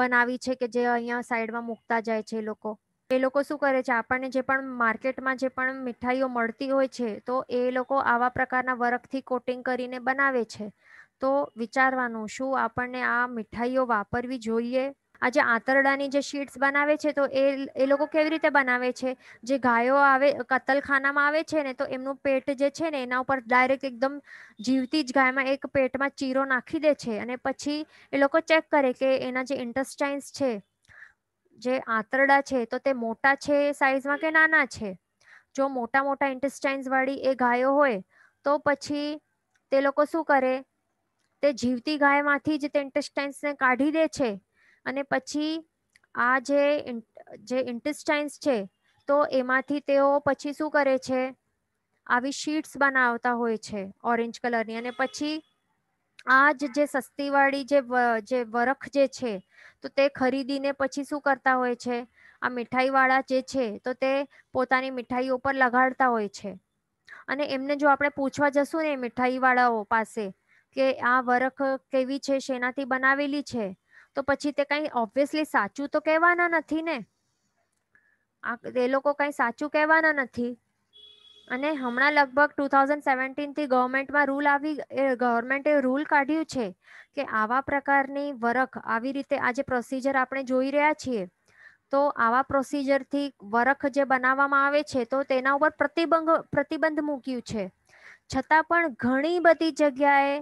બનાવી છે કે જે અહીંયા સાઈડમાં મૂકતા જાય છે એ લોકો એ લોકો શું કરે છે આપણને જે પણ માર્કેટમાં જે પણ મીઠાઈઓ મળતી હોય છે તો એ લોકો આવા પ્રકારના વરખથી કોટિંગ કરીને બનાવે છે તો વિચારવાનું શું આપણને આ મીઠાઈઓ વાપરવી જોઈએ આ જે આંતરડાની જે શીટ્સ બનાવે છે તો એ એ લોકો કેવી રીતે બનાવે છે જે ગાયો આવે કતલખાનામાં આવે છે ને તો એમનું પેટ જે છે ને એના ઉપર ડાયરેક્ટ એકદમ જીવતી જ ગાયમાં એક પેટમાં ચીરો નાખી દે છે અને પછી એ લોકો ચેક કરે કે એના જે ઇન્ટેસ્ટાઇન્સ છે જે આંતરડા છે તો તે મોટા છે સાઇઝમાં કે નાના છે જો મોટા મોટા વાળી એ ગાયો હોય તો પછી તે લોકો શું કરે તે જીવતી ગાયમાંથી જ તે ઇન્ટેસ્ટાઇન્સને કાઢી દે છે અને પછી આ જે જે ઇન્ટેસ્ટાઇન્સ છે તો એમાંથી તેઓ પછી શું કરે છે આવી શીટ્સ બનાવતા હોય છે ઓરેન્જ કલરની અને પછી આ જ જે સસ્તીવાળી જે જે વરખ જે છે તો તે ખરીદીને પછી શું કરતા હોય છે આ મીઠાઈવાળા જે છે તો તે પોતાની મીઠાઈઓ પર લગાડતા હોય છે અને એમને જો આપણે પૂછવા જશું ને મીઠાઈવાળાઓ પાસે કે આ વરખ કેવી છે શેનાથી બનાવેલી છે તો પછી તે કંઈ ઓબ્વિયસલી સાચું તો કહેવાના નથી ને આ એ લોકો કંઈ સાચું કહેવાના નથી અને હમણાં લગભગ ટુ થાઉઝન્ડ સેવન્ટીનથી ગવર્મેન્ટમાં રૂલ આવી ગવર્મેન્ટે રૂલ કાઢ્યું છે કે આવા પ્રકારની વરખ આવી રીતે આ જે પ્રોસિજર આપણે જોઈ રહ્યા છીએ તો આવા પ્રોસિજરથી વરખ જે બનાવવામાં આવે છે તો તેના ઉપર પ્રતિબંધ પ્રતિબંધ મૂક્યું છે છતાં પણ ઘણી બધી જગ્યાએ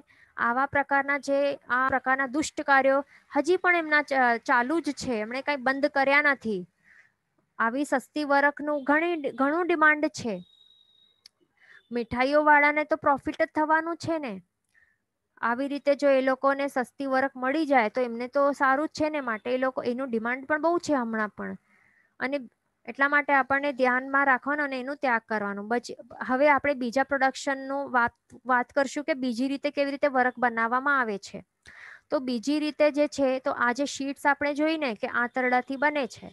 આવા પ્રકારના જે આ પ્રકારના દુષ્ટ કાર્યો હજી પણ એમના ચાલુ જ છે એમણે કંઈ બંધ કર્યા નથી આવી સસ્તી વરખનું ઘણી ઘણું ડિમાન્ડ છે મીઠાઈઓ વાળાને તો પ્રોફિટ જ થવાનું છે ને આવી રીતે જો એ લોકોને સસ્તી વર્ક મળી જાય તો એમને તો સારું જ છે ને માટે એ લોકો એનું ડિમાન્ડ પણ બહુ છે હમણાં પણ અને એટલા માટે આપણને ધ્યાનમાં રાખવાનું અને એનું ત્યાગ કરવાનું હવે આપણે બીજા પ્રોડક્શનનું વાત વાત કરશું કે બીજી રીતે કેવી રીતે વર્ક બનાવવામાં આવે છે તો બીજી રીતે જે છે તો આ જે શીટ્સ આપણે જોઈને કે આંતરડાથી બને છે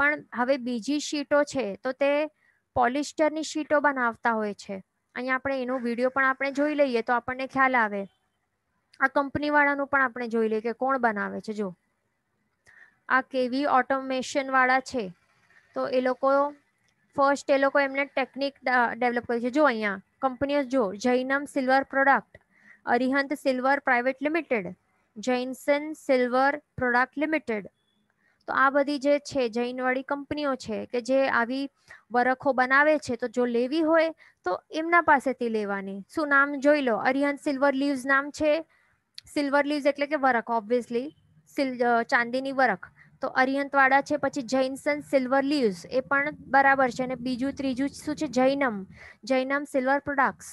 પણ હવે બીજી શીટો છે તો તે પોલિસ્ટરની શીટો બનાવતા હોય છે અહીંયા આપણે એનો વિડીયો પણ આપણે જોઈ લઈએ તો આપણને ખ્યાલ આવે આ કંપનીવાળાનું પણ આપણે જોઈ લઈએ કે કોણ બનાવે છે જો આ કેવી ઓટોમેશનવાળા છે તો એ લોકો ફર્સ્ટ એ લોકો એમને ટેકનિક ડેવલપ કરી છે જો અહીંયા કંપનીઓ જો Jainam silver product Arihant silver private limited Jainson silver product limited તો આ બધી જે છે જૈનવાળી કંપનીઓ છે કે જે આવી વરખો બનાવે છે તો જો લેવી હોય તો એમના પાસેથી લેવાની શું નામ જોઈ લો અરિહન સિલ્વર લીવ્સ નામ છે સિલ્વર લીવ્સ એટલે કે વરખ ઓબ્વિયસલી સિલ ચાંદીની વરખ તો અરિહંતવાળા છે પછી જૈનસન સિલ્વર લીવ્સ એ પણ બરાબર છે અને બીજું ત્રીજું શું છે જૈનમ જૈનમ સિલ્વર પ્રોડક્ટ્સ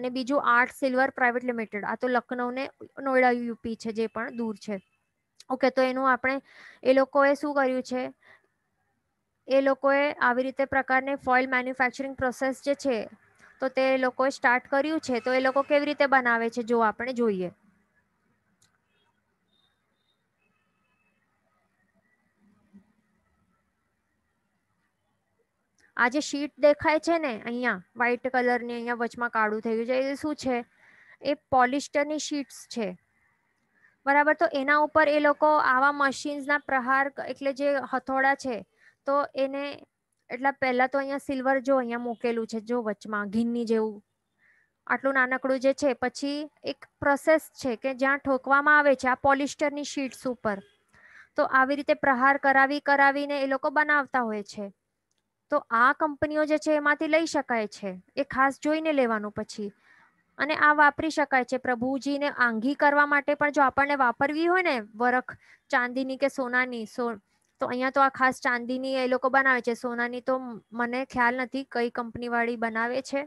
અને બીજું આર્ટ સિલ્વર પ્રાઇવેટ લિમિટેડ આ તો લખનૌ ને નોઈડા યુપી છે જે પણ દૂર છે ઓકે તો એનું આપણે એ લોકોએ શું કર્યું છે એ લોકોએ આવી રીતે પ્રકારની ફોઇલ મેન્યુફેક્ચરિંગ પ્રોસેસ જે છે તો તે લોકોએ સ્ટાર્ટ કર્યું છે તો એ લોકો કેવી રીતે બનાવે છે જો આપણે જોઈએ આ જે શીટ દેખાય છે ને અહીંયા વ્હાઇટ કલરની અહીંયા વચમાં કાળું થઈ ગયું છે એ શું છે એ પોલિસ્ટરની શીટ્સ છે બરાબર તો એના ઉપર એ લોકો આવા મશીન્સના પ્રહાર એટલે જે હથોડા છે તો એને એટલા પહેલાં તો અહીંયા સિલ્વર જો અહીંયા મૂકેલું છે જો વચમાં ઘીની જેવું આટલું નાનકડું જે છે પછી એક પ્રોસેસ છે કે જ્યાં ઠોકવામાં આવે છે આ પોલિસ્ટરની શીટ્સ ઉપર તો આવી રીતે પ્રહાર કરાવી કરાવીને એ લોકો બનાવતા હોય છે તો આ કંપનીઓ જે છે એમાંથી લઈ શકાય છે એ ખાસ જોઈને લેવાનું પછી અને આ વાપરી શકાય છે પ્રભુજીને આંગી કરવા માટે પણ જો આપણને વાપરવી હોય ને વરખ ચાંદીની કે સોનાની સો તો અહીંયા તો આ ખાસ ચાંદીની એ લોકો બનાવે છે સોનાની તો મને ખ્યાલ નથી કઈ કંપનીવાળી બનાવે છે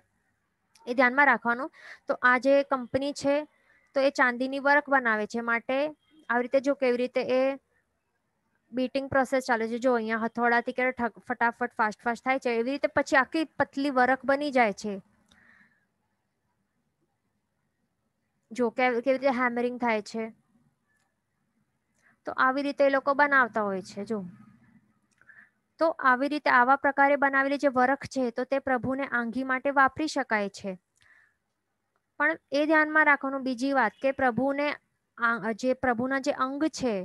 એ ધ્યાનમાં રાખવાનું તો આ જે કંપની છે તો એ ચાંદીની વરખ બનાવે છે માટે આવી રીતે જો કેવી રીતે એ બીટિંગ પ્રોસેસ ચાલે છે જો અહીંયા હથોડાથી કે ફટાફટ ફાસ્ટ ફાસ્ટ થાય છે એવી રીતે પછી આખી પતલી વરખ બની જાય છે જો કેવી રીતે હેમરિંગ થાય છે તો આવી રીતે એ લોકો બનાવતા હોય છે જો તો આવી રીતે આવા પ્રકારે બનાવેલી જે વરખ છે તો તે પ્રભુને આંગી માટે વાપરી શકાય છે પણ એ ધ્યાનમાં રાખવાનું બીજી વાત કે પ્રભુને જે પ્રભુના જે અંગ છે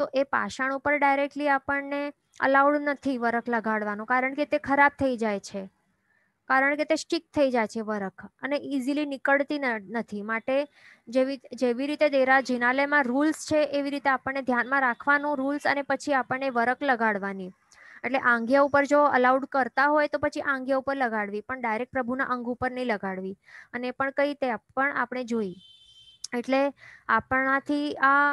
તો એ પાષાણ ઉપર ડાયરેક્ટલી આપણને અલાઉડ નથી વરખ લગાડવાનો કારણ કે તે ખરાબ થઈ જાય છે કારણ કે તે સ્ટીક થઈ જાય છે વરખ અને ઇઝીલી નીકળતી નથી માટે જેવી જેવી રીતે દેરા જિનાલયમાં રૂલ્સ છે એવી રીતે આપણને ધ્યાનમાં રાખવાનું રૂલ્સ અને પછી આપણને વરખ લગાડવાની એટલે આંગિયા ઉપર જો અલાઉડ કરતા હોય તો પછી આંગિયા ઉપર લગાડવી પણ ડાયરેક્ટ પ્રભુના અંગ ઉપર નહીં લગાડવી અને પણ કઈ તે પણ આપણે જોઈ એટલે આપણાથી આ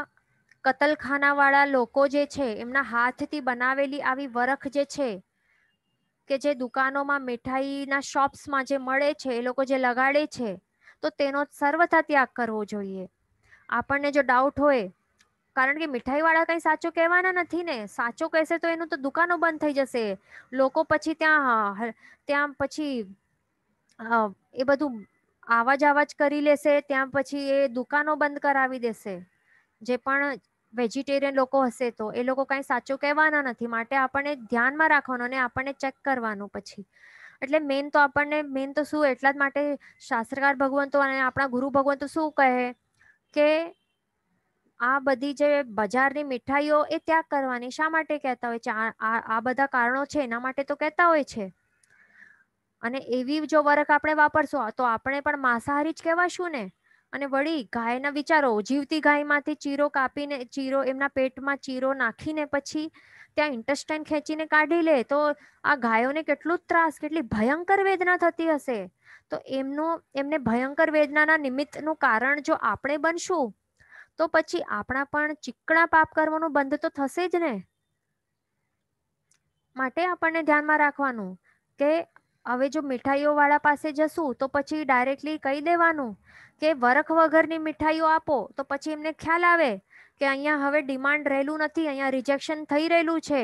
કતલખાનાવાળા લોકો જે છે એમના હાથથી બનાવેલી આવી વરખ જે છે કે જે દુકાનોમાં મીઠાઈના શોપ્સમાં જે મળે છે એ લોકો જે લગાડે છે તો તેનો સર્વથા ત્યાગ કરવો જોઈએ આપણને જો ડાઉટ હોય કારણ કે મીઠાઈવાળા કંઈ સાચો કહેવાના નથી ને સાચો કહેશે તો એનું તો દુકાનો બંધ થઈ જશે લોકો પછી ત્યાં ત્યાં પછી એ બધું આવાજ આવાજ કરી લેશે ત્યાં પછી એ દુકાનો બંધ કરાવી દેશે જે પણ વેજીટેરિયન લોકો હશે તો એ લોકો કાંઈ સાચું કહેવાના નથી માટે આપણને ધ્યાનમાં રાખવાનું અને આપણને ચેક કરવાનું પછી એટલે મેન તો આપણને મેન તો શું એટલા જ માટે શાસ્ત્રકાર ભગવંતો અને આપણા ગુરુ ભગવંતો શું કહે કે આ બધી જે બજારની મીઠાઈઓ એ ત્યાગ કરવાની શા માટે કહેતા હોય છે આ બધા કારણો છે એના માટે તો કહેતા હોય છે અને એવી જો વર્ક આપણે વાપરશું તો આપણે પણ માંસાહારી જ કહેવાશું ને અને વળી ગાયના વિચારો જીવતી ગાયમાંથી ચીરો કાપીને ચીરો એમના પેટમાં ચીરો નાખીને પછી ત્યાં ઇન્ટેસ્ટાઇન ખેંચીને કાઢી લે તો આ ગાયોને કેટલું ત્રાસ કેટલી ભયંકર વેદના થતી હશે તો એમનું એમને ભયંકર વેદનાના નિમિત્તનું કારણ જો આપણે બનશું તો પછી આપણા પણ ચીકણા પાપ કરવાનું બંધ તો થશે જ ને માટે આપણને ધ્યાનમાં રાખવાનું કે હવે જો મીઠાઈઓ વાળા પાસે જશું તો પછી ડાયરેક્ટલી કહી દેવાનું કે વરખ વગરની મીઠાઈઓ આપો તો પછી એમને ખ્યાલ આવે કે અહીંયા હવે ડિમાન્ડ રહેલું નથી અહીંયા રિજેક્શન થઈ રહેલું છે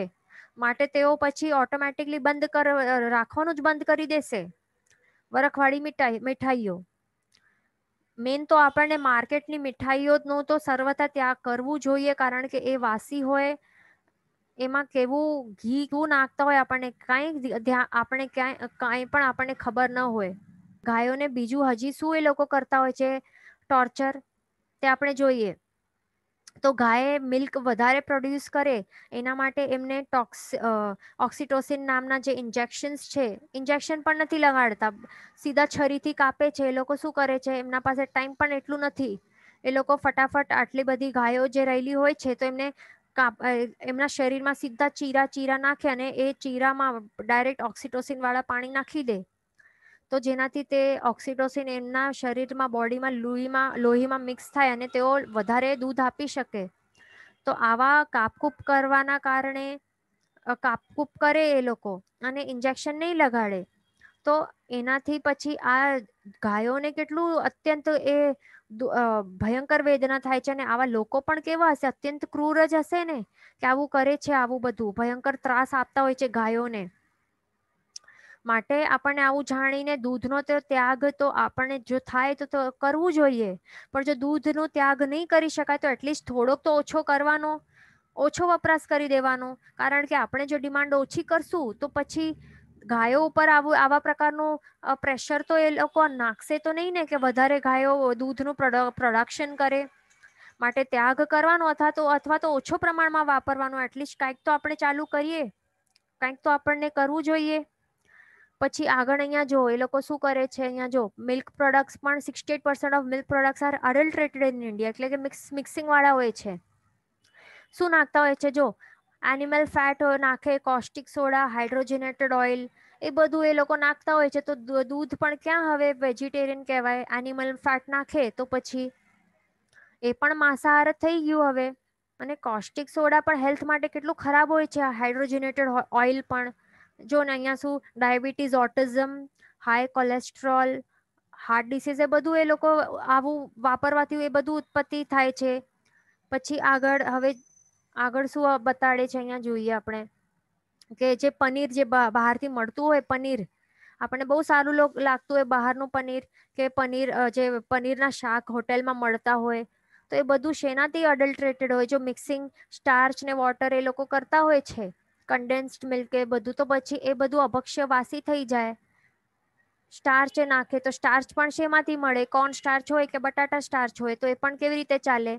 માટે તેઓ પછી ઓટોમેટિકલી બંધ કર રાખવાનું જ બંધ કરી દેશે વરખવાળી મીઠાઈ મીઠાઈઓ મેન તો આપણને માર્કેટની મીઠાઈઓનો તો સર્વથા ત્યાગ કરવું જોઈએ કારણ કે એ વાસી હોય એમાં કેવું ઘી ઘું નાખતા હોય આપણને કાંઈ આપણે ક્યાંય કાંઈ પણ આપણને ખબર ન હોય ગાયોને બીજું હજી શું એ લોકો કરતા હોય છે ટોર્ચર તે આપણે જોઈએ તો ગાય મિલ્ક વધારે પ્રોડ્યુસ કરે એના માટે એમને ટોક્સ ઓક્સિટોસિન નામના જે ઇન્જેક્શન્સ છે ઇન્જેક્શન પણ નથી લગાડતા સીધા છરીથી કાપે છે એ લોકો શું કરે છે એમના પાસે ટાઈમ પણ એટલું નથી એ લોકો ફટાફટ આટલી બધી ગાયો જે રહેલી હોય છે તો એમને કાપ એમના શરીરમાં સીધા ચીરા ચીરા નાખે અને એ ચીરામાં ડાયરેક્ટ ઓક્સિટોસિનવાળા પાણી નાખી દે તો જેનાથી તે ઓક્સિડોસિન એમના શરીરમાં બોડીમાં લોહીમાં લોહીમાં મિક્સ થાય અને તેઓ વધારે દૂધ આપી શકે તો આવા કાપકૂપ કરવાના કારણે કાપકૂપ કરે એ લોકો અને ઇન્જેક્શન નહીં લગાડે તો એનાથી પછી આ ગાયોને કેટલું અત્યંત એ ભયંકર વેદના થાય છે અને આવા લોકો પણ કેવા હશે અત્યંત ક્રૂર જ હશે ને કે આવું કરે છે આવું બધું ભયંકર ત્રાસ આપતા હોય છે ગાયોને માટે આપણને આવું જાણીને દૂધનો તો ત્યાગ તો આપણને જો થાય તો કરવું જોઈએ પણ જો દૂધનો ત્યાગ નહીં કરી શકાય તો એટલીસ્ટ થોડોક તો ઓછો કરવાનો ઓછો વપરાશ કરી દેવાનો કારણ કે આપણે જો ડિમાન્ડ ઓછી કરશું તો પછી ગાયો ઉપર આવું આવા પ્રકારનું પ્રેશર તો એ લોકો નાખશે તો નહીં ને કે વધારે ગાયો દૂધનું પ્રોડક્શન કરે માટે ત્યાગ કરવાનો અથવા તો અથવા તો ઓછો પ્રમાણમાં વાપરવાનો એટલીસ્ટ કાંઈક તો આપણે ચાલુ કરીએ કાંઈક તો આપણને કરવું જોઈએ પછી આગળ અહીંયા જો એ લોકો શું કરે છે અહીંયા જો મિલ્ક પ્રોડક્ટ્સ પણ sixty percent of milk products are adulterated in India એટલે કે મિક્સ મિક્સિંગવાળા હોય છે શું નાખતા હોય છે જો એનિમલ ફેટ નાખે કોસ્ટિક સોડા હાઇડ્રોજનેટેડ ઓઇલ એ બધું એ લોકો નાખતા હોય છે તો દૂધ પણ ક્યાં હવે વેજીટેરિયન કહેવાય એનિમલ ફેટ નાખે તો પછી એ પણ માંસાહાર થઈ ગયું હવે અને કોસ્ટિક સોડા પણ હેલ્થ માટે કેટલું ખરાબ હોય છે હાઇડ્રોજનેટેડ ઓઇલ પણ જો ને અહીંયા શું diabetes autism high cholesterol heart disease એ બધું એ લોકો આવું વાપરવાથી એ બધું ઉત્પત્તિ થાય છે પછી આગળ હવે આગળ શું બતાડે છે અહીંયા જોઈએ આપણે કે જે પનીર જે બહારથી મળતું હોય પનીર આપણને બહુ સારું લાગતું હોય બહારનું પનીર કે પનીર જે પનીરના શાક હોટેલમાં મળતા હોય તો એ બધું શેનાથી અડલ્ટ્રેટેડ હોય જો મિક્સિંગ સ્ટાર્ચ ને વોટર એ લોકો કરતા હોય છે કન્ડેન્સ્ડ મિલ્ક એ બધું તો પછી એ બધું અભક્ષ્ય વાસી થઈ જાય સ્ટાર્ચ નાખે તો સ્ટાર્ચ પણ શેમાંથી મળે કોર્ન સ્ટાર્ચ હોય કે બટાટા સ્ટાર્ચ હોય તો એ પણ કેવી રીતે ચાલે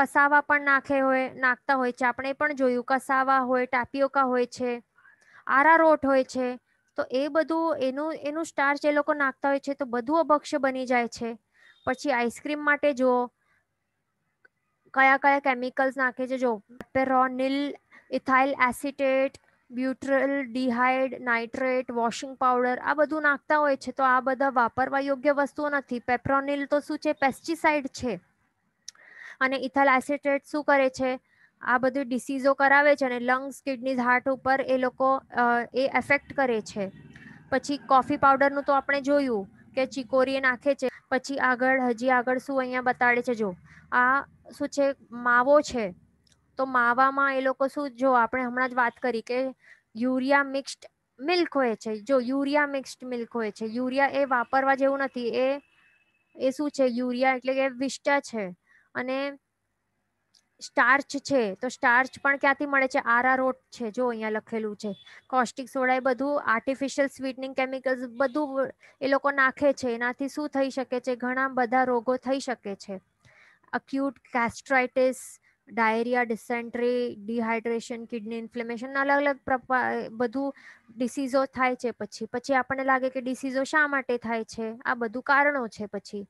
કસાવા પણ નાખે હોય નાખતા હોય છે આપણે પણ જોયું કસાવા હોય ટાપિયોકા હોય છે આરારોટ હોય છે તો એ બધું એનું એનું સ્ટાર્ચ એ લોકો નાખતા હોય છે તો બધું અભક્ષ્ય બની જાય છે પછી આઈસ્ક્રીમ માટે જુઓ કયા કયા કેમિકલ્સ નાખે છે જો પેરોનિલ ethyl acetate butyraldehyde nitrate washing powder આ બધું નાખતા હોય છે તો આ બધા વાપરવા યોગ્ય વસ્તુઓ નથી પેપ્રોનિલ તો શું છે પેસ્ટિસાઇડ છે અને ઇથાઇલ એસિટેટ શું કરે છે આ બધી ડિસીઝો કરાવે છે અને લંગ્સ કિડનીઝ હાર્ટ ઉપર એ લોકો એ એફેક્ટ કરે છે પછી કોફી પાવડરનું તો આપણે જોયું કે ચિકોરીએ નાખે છે પછી આગળ હજી આગળ શું અહીંયા બતાડે છે જો આ શું છે માવો છે તો માવામાં એ લોકો શું જો આપણે હમણાં જ વાત કરી કે યુરિયા મિક્સ્ડ મિલ્ક હોય છે જો યુરિયા મિક્સ્ડ મિલ્ક હોય છે યુરિયા એ વાપરવા જેવું નથી એ એ શું છે યુરિયા એટલે કે વિષ્ટા છે અને સ્ટાર્ચ છે તો સ્ટાર્ચ પણ ક્યાંથી મળે છે આરારોટ છે જો અહીંયા લખેલું છે કોસ્ટિક સોડા એ બધું આર્ટિફિશિયલ સ્વીટનિંગ કેમિકલ્સ બધું એ લોકો નાખે છે એનાથી શું થઈ શકે છે ઘણા બધા રોગો થઈ શકે છે acute gastritis diarrhoea dysentery dehydration kidney inflammation અલગ અલગ બધું ડિસીઝો થાય છે પછી પછી આપણને લાગે કે ડિસીઝો શા માટે થાય છે આ બધું કારણો છે પછી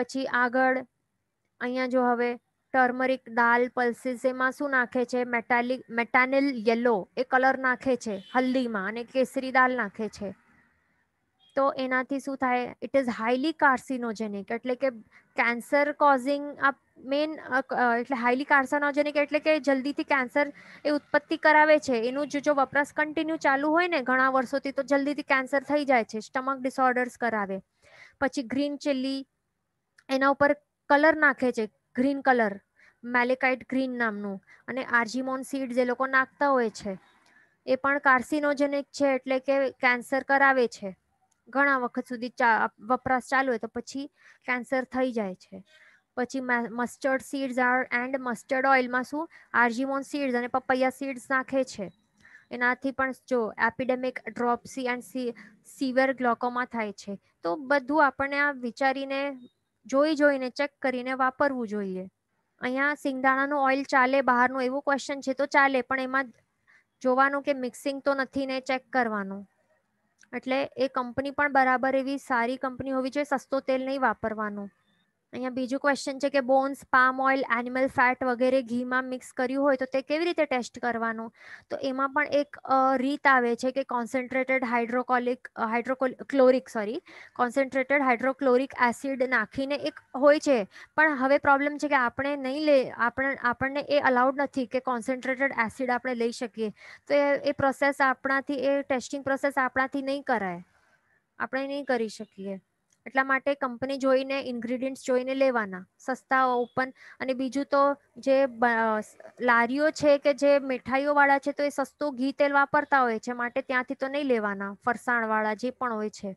પછી આગળ અહીંયા જો હવે ટર્મરિક દાલ પલ્સીસ એમાં શું નાખે છે મેટાલિક મેટાનિલ યલો એ કલર નાખે છે હલ્દીમાં અને કેસરી દાલ નાખે છે તો એનાથી શું થાય ઇટ ઇઝ હાઈલી કાર્સિનોજેનિક એટલે કે કેન્સર કોઝિંગ આ મેન એટલે હાઈલી કાર્સનોજેનિક એટલે કે જલ્દીથી કેન્સર એ ઉત્પત્તિ કરાવે છે એનું જો જો વપરાશ કન્ટિન્યુ ચાલુ હોય ને ઘણા વર્ષોથી તો જલ્દીથી કેન્સર થઈ જાય છે સ્ટમક ડિસઓર્ડર્સ કરાવે પછી ગ્રીન ચીલી એના ઉપર કલર નાખે છે ગ્રીન કલર મેલેકાઇટ ગ્રીન નામનું અને આર્જીમોન સીડ્સ જે લોકો નાખતા હોય છે એ પણ કાર્સિનોજેનિક છે એટલે કે કેન્સર કરાવે છે ઘણા વખત સુધી વપરાશ ચાલુ હોય તો પછી કેન્સર થઈ જાય છે પછી mustard seeds are and mustard ઓઇલમાં શું આર્જીમોન સીડ્સ અને પપૈયા સીડ્સ નાખે છે એનાથી પણ જો એપિડેમિક ડ્રોપસી એન્ડ સી સિવર ગ્લોકોમાં થાય છે તો બધું આપણને આ વિચારીને જોઈ જોઈને ચેક કરીને વાપરવું જોઈએ અહીંયા સિંગદાણાનું ઓઇલ ચાલે બહારનું એવું ક્વેશ્ચન છે તો ચાલે પણ એમાં જોવાનું કે મિક્સિંગ તો નથી ને ચેક કરવાનું એટલે એ કંપની પણ બરાબર એવી સારી કંપની હોવી જોઈએ સસ્તો તેલ નહીં વાપરવાનું અહીંયા બીજો ક્વેશ્ચન છે કે bones palm oil animal fat વગેરે ઘીમાં મિક્સ કર્યું હોય તો તે કેવી રીતે ટેસ્ટ કરવાનું તો એમાં પણ એક રીત આવે છે કે concentrated hydrocolic chloric sorry concentrated hydrochloric acid નાખીને એક હોય છે પણ હવે પ્રોબ્લેમ છે કે આપણે નહીં લે આપણે આપણને એ અલાઉડ નથી કે કોન્સન્ટ્રેટેડ એસિડ આપણે લઈ શકીએ તો એ પ્રોસેસ આપણાથી એ ટેસ્ટિંગ પ્રોસેસ આપણાથી નહીં કરાય આપણે નહીં કરી શકીએ એટલા માટે કંપની જોઈને ઇન્ગ્રીડિયન્ટ્સ જોઈને લેવાના સસ્તા ઓપન અને બીજું તો જે લારીઓ છે કે જે મીઠાઈઓવાળા છે તો એ સસ્તો ઘી તેલ વાપરતા હોય છે માટે ત્યાંથી તો નહીં લેવાના ફરસાણવાળા જે પણ હોય છે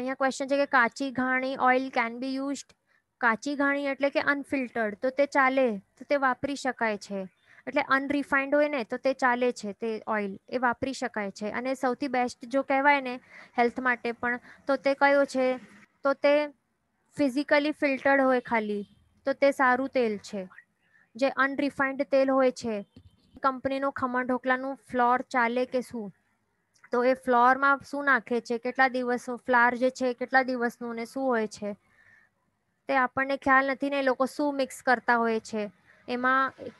અહીંયા ક્વેશ્ચન છે કે kachi ghani oil can be used kachi ghani એટલે કે અનફિલ્ટર્ડ તો તે ચાલે તો તે વાપરી શકાય છે એટલે અનરિફાઇન્ડ હોય ને તો તે ચાલે છે તે ઓઇલ એ વાપરી શકાય છે અને સૌથી બેસ્ટ જો કહેવાય ને હેલ્થ માટે પણ તો તે કયો છે તો તે ફિઝિકલી ફિલ્ટર્ડ હોય ખાલી તો તે સારું તેલ છે જે અનરિફાઇન્ડ તેલ હોય છે કંપનીનું ખમણ ઢોકળાનું ફ્લોર ચાલે કે શું તો એ ફ્લોરમાં શું નાખે છે કેટલા દિવસનું ફ્લાર જે છે કેટલા દિવસનું ને શું હોય છે તે આપણને ખ્યાલ નથી ને એ લોકો શું મિક્સ કરતા હોય છે એમાં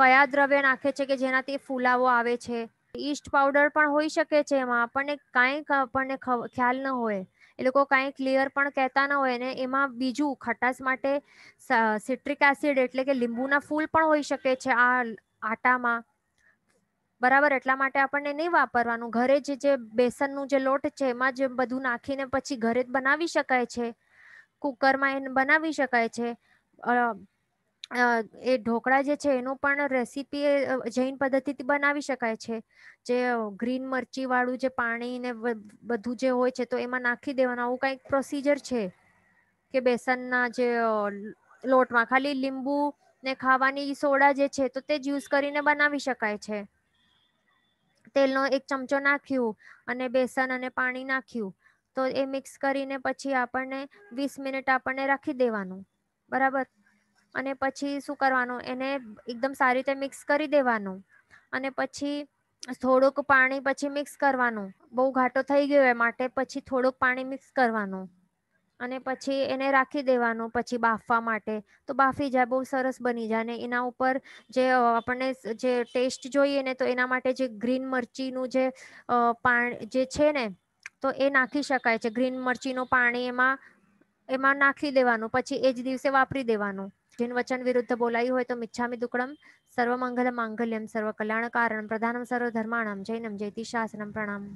કયા દ્રવ્ય નાખે છે કે જેનાથી ફૂલાવો આવે છે ઈસ્ટ પાવડર પણ હોઈ શકે છે એમાં આપણને કાંઈ આપણને ખ્યાલ ન હોય એ લોકો કાંઈ ક્લિયર પણ કહેતા ન હોય ને એમાં બીજું ખટાશ માટે સિટ્રિક એસિડ એટલે કે લીંબુના ફૂલ પણ હોઈ શકે છે આ આટામાં બરાબર એટલા માટે આપણને નહીં વાપરવાનું ઘરે જ જે બેસનનું જે લોટ છે એમાં જ બધું નાખીને પછી ઘરે જ બનાવી શકાય છે કુકરમાં એને બનાવી શકાય છે એ ઢોકળા જે છે એનું પણ રેસીપી જૈન પદ્ધતિથી બનાવી શકાય છે જે ગ્રીન મરચી વાળું જે પાણી ને બધું જે હોય છે તો એમાં નાખી દેવાનું આવું કંઈક પ્રોસીજર છે કે બેસનના જે લોટમાં ખાલી લીંબુ ને ખાવાની સોડા જે છે તો તે જ જ્યુસ કરીને બનાવી શકાય છે તેલનો એક ચમચો નાખ્યું અને બેસન અને પાણી નાખ્યું તો એ મિક્સ કરીને પછી આપણને વીસ મિનિટ આપણને રાખી દેવાનું બરાબર અને પછી શું કરવાનું એને એકદમ સારી રીતે મિક્સ કરી દેવાનું અને પછી થોડુંક પાણી પછી મિક્સ કરવાનું બહુ ઘાટો થઈ ગયો એ માટે પછી થોડુંક પાણી મિક્સ કરવાનું અને પછી એને રાખી દેવાનું પછી બાફવા માટે તો બાફી જાય બહુ સરસ બની જાય અને એના ઉપર જે આપણને જે ટેસ્ટ જોઈએ ને તો એના માટે જે ગ્રીન મરચીનું જે પાણી જે છે ને તો એ નાખી શકાય છે ગ્રીન મરચીનું પાણી એમાં એમાં નાખી દેવાનું પછી એ જ દિવસે વાપરી દેવાનું જેન વચન વિરુદ્ધ બોલાઈ હોય તો મિચ્છામી દુકડમ સર્વમંગલ માંગલ્યમ સર્વ કારણ પ્રધાનમ સર્વ ધર્માણમ જૈનમ જૈતિ શાસનમ પ્રણામ